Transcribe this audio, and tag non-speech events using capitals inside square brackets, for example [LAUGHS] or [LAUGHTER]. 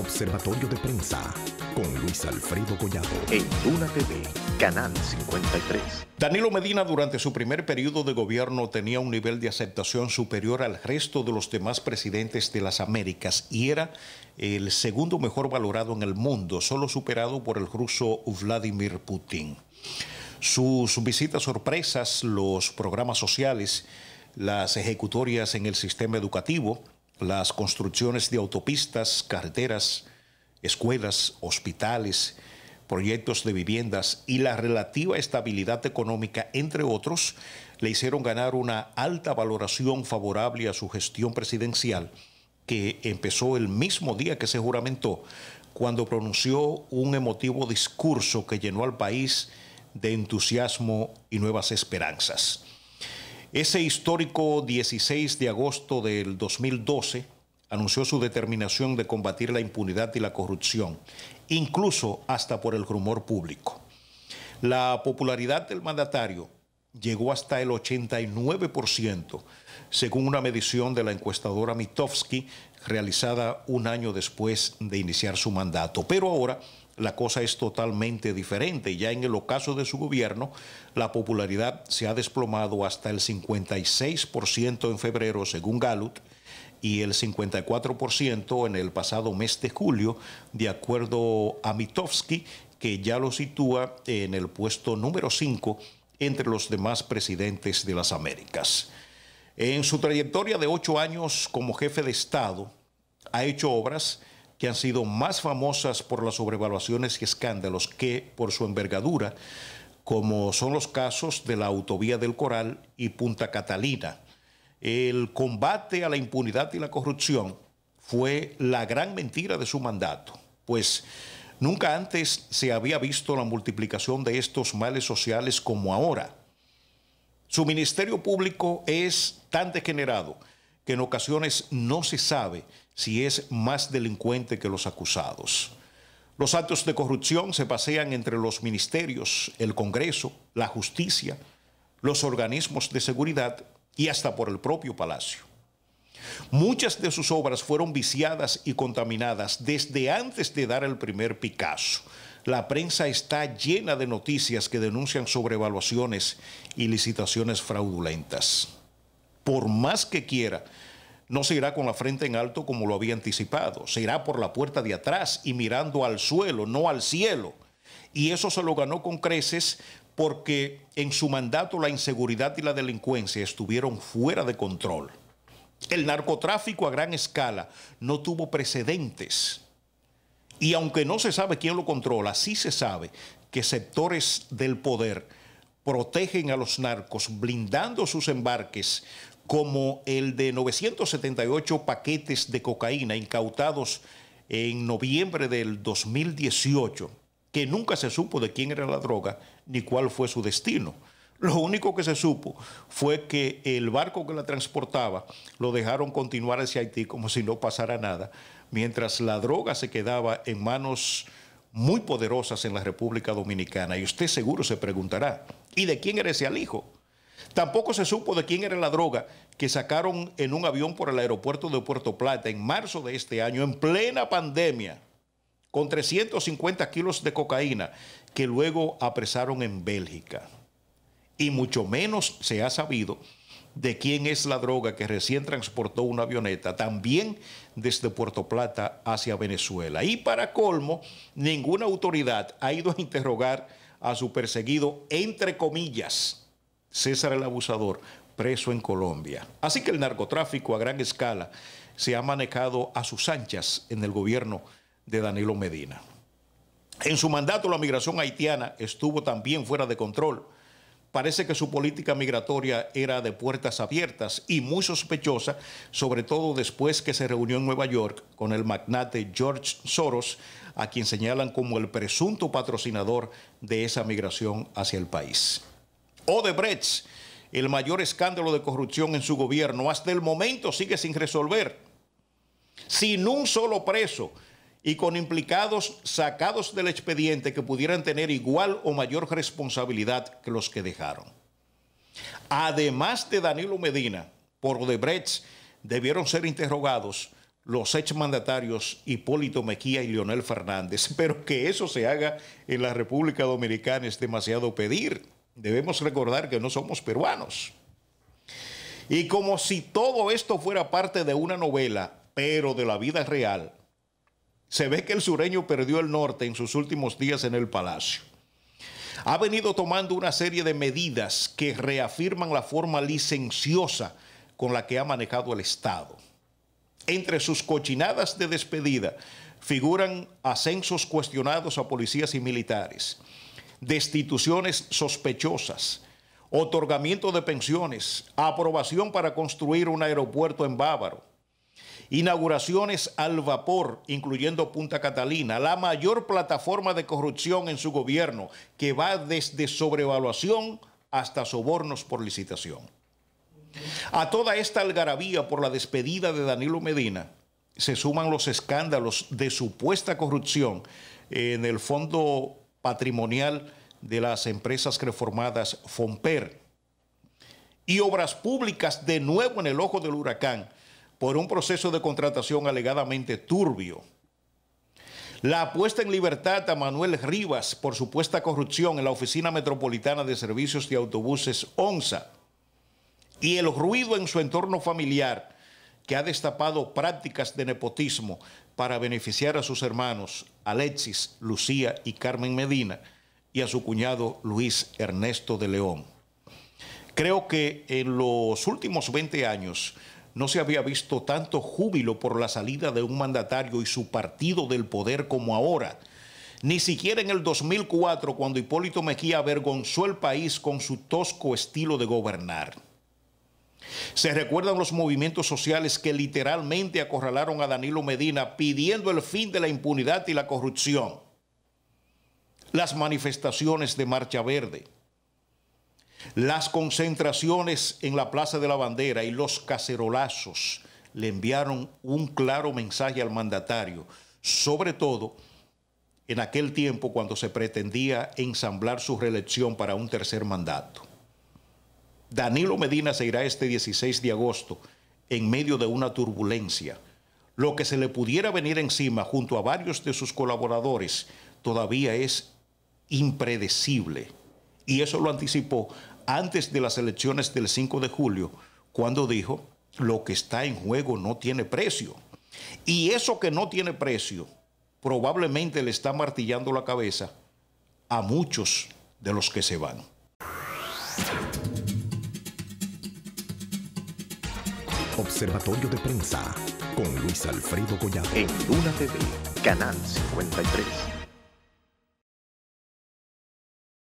Observatorio de Prensa con Luis Alfredo Collado. En Duna TV, Canal 53. Danilo Medina durante su primer periodo de gobierno tenía un nivel de aceptación superior al resto de los demás presidentes de las Américas y era el segundo mejor valorado en el mundo, solo superado por el ruso Vladimir Putin. Sus visitas sorpresas, los programas sociales, las ejecutorias en el sistema educativo, las construcciones de autopistas, carreteras, escuelas, hospitales, proyectos de viviendas y la relativa estabilidad económica, entre otros, le hicieron ganar una alta valoración favorable a su gestión presidencial, que empezó el mismo día que se juramentó, cuando pronunció un emotivo discurso que llenó al país de entusiasmo y nuevas esperanzas. Ese histórico 16 de agosto del 2012 anunció su determinación de combatir la impunidad y la corrupción, incluso hasta por el rumor público. La popularidad del mandatario llegó hasta el 89%, según una medición de la encuestadora Mitofsky realizada un año después de iniciar su mandato. Pero ahora la cosa es totalmente diferente. Ya en el ocaso de su gobierno, la popularidad se ha desplomado hasta el 56% en febrero, según Gallup, y el 54% en el pasado mes de julio, de acuerdo a Mitofsky, que ya lo sitúa en el puesto número 5 entre los demás presidentes de las Américas. En su trayectoria de ocho años como jefe de Estado, ha hecho obras que han sido más famosas por las sobrevaluaciones y escándalos que por su envergadura, como son los casos de la Autovía del Coral y Punta Catalina. El combate a la impunidad y la corrupción fue la gran mentira de su mandato, pues nunca antes se había visto la multiplicación de estos males sociales como ahora. Su ministerio público es tan degenerado que en ocasiones no se sabe si es más delincuente que los acusados. Los actos de corrupción se pasean entre los ministerios, el Congreso, la justicia, los organismos de seguridad y hasta por el propio Palacio. Muchas de sus obras fueron viciadas y contaminadas desde antes de dar el primer Picasso. La prensa está llena de noticias que denuncian sobrevaluaciones y licitaciones fraudulentas por más que quiera, no se irá con la frente en alto como lo había anticipado, se irá por la puerta de atrás y mirando al suelo, no al cielo. Y eso se lo ganó con creces porque en su mandato la inseguridad y la delincuencia estuvieron fuera de control. El narcotráfico a gran escala no tuvo precedentes. Y aunque no se sabe quién lo controla, sí se sabe que sectores del poder protegen a los narcos, blindando sus embarques como el de 978 paquetes de cocaína incautados en noviembre del 2018, que nunca se supo de quién era la droga ni cuál fue su destino. Lo único que se supo fue que el barco que la transportaba lo dejaron continuar hacia Haití como si no pasara nada, mientras la droga se quedaba en manos muy poderosas en la República Dominicana. Y usted seguro se preguntará, ¿y de quién era ese alijo? Tampoco se supo de quién era la droga que sacaron en un avión por el aeropuerto de Puerto Plata en marzo de este año, en plena pandemia, con 350 kilos de cocaína que luego apresaron en Bélgica. Y mucho menos se ha sabido de quién es la droga que recién transportó una avioneta, también desde Puerto Plata hacia Venezuela. Y para colmo, ninguna autoridad ha ido a interrogar a su perseguido, entre comillas, César el Abusador, preso en Colombia. Así que el narcotráfico a gran escala se ha manejado a sus anchas en el gobierno de Danilo Medina. En su mandato la migración haitiana estuvo también fuera de control. Parece que su política migratoria era de puertas abiertas y muy sospechosa, sobre todo después que se reunió en Nueva York con el magnate George Soros, a quien señalan como el presunto patrocinador de esa migración hacia el país. Odebrecht, el mayor escándalo de corrupción en su gobierno, hasta el momento sigue sin resolver. Sin un solo preso y con implicados sacados del expediente que pudieran tener igual o mayor responsabilidad que los que dejaron. Además de Danilo Medina, por Odebrecht debieron ser interrogados los exmandatarios Hipólito Mejía y Leonel Fernández, [LAUGHS] pero que eso se haga en la República Dominicana es demasiado pedir debemos recordar que no somos peruanos. Y como si todo esto fuera parte de una novela, pero de la vida real, se ve que el sureño perdió el norte en sus últimos días en el palacio. Ha venido tomando una serie de medidas que reafirman la forma licenciosa con la que ha manejado el Estado. Entre sus cochinadas de despedida figuran ascensos cuestionados a policías y militares, destituciones sospechosas, otorgamiento de pensiones, aprobación para construir un aeropuerto en Bávaro, inauguraciones al vapor, incluyendo Punta Catalina, la mayor plataforma de corrupción en su gobierno, que va desde sobrevaluación hasta sobornos por licitación. A toda esta algarabía por la despedida de Danilo Medina se suman los escándalos de supuesta corrupción en el Fondo patrimonial de las empresas reformadas FOMPER y obras públicas de nuevo en el ojo del huracán por un proceso de contratación alegadamente turbio. La puesta en libertad a Manuel Rivas por supuesta corrupción en la Oficina Metropolitana de Servicios de Autobuses ONSA y el ruido en su entorno familiar que ha destapado prácticas de nepotismo para beneficiar a sus hermanos Alexis, Lucía y Carmen Medina, y a su cuñado Luis Ernesto de León. Creo que en los últimos 20 años no se había visto tanto júbilo por la salida de un mandatario y su partido del poder como ahora. Ni siquiera en el 2004, cuando Hipólito Mejía avergonzó el país con su tosco estilo de gobernar. Se recuerdan los movimientos sociales que literalmente acorralaron a Danilo Medina pidiendo el fin de la impunidad y la corrupción. Las manifestaciones de Marcha Verde. Las concentraciones en la Plaza de la Bandera y los cacerolazos le enviaron un claro mensaje al mandatario, sobre todo en aquel tiempo cuando se pretendía ensamblar su reelección para un tercer mandato. Danilo Medina se irá este 16 de agosto en medio de una turbulencia. Lo que se le pudiera venir encima junto a varios de sus colaboradores todavía es impredecible. Y eso lo anticipó antes de las elecciones del 5 de julio, cuando dijo, lo que está en juego no tiene precio. Y eso que no tiene precio probablemente le está martillando la cabeza a muchos de los que se van. Observatorio de Prensa con Luis Alfredo Collado. En Luna TV, Canal 53.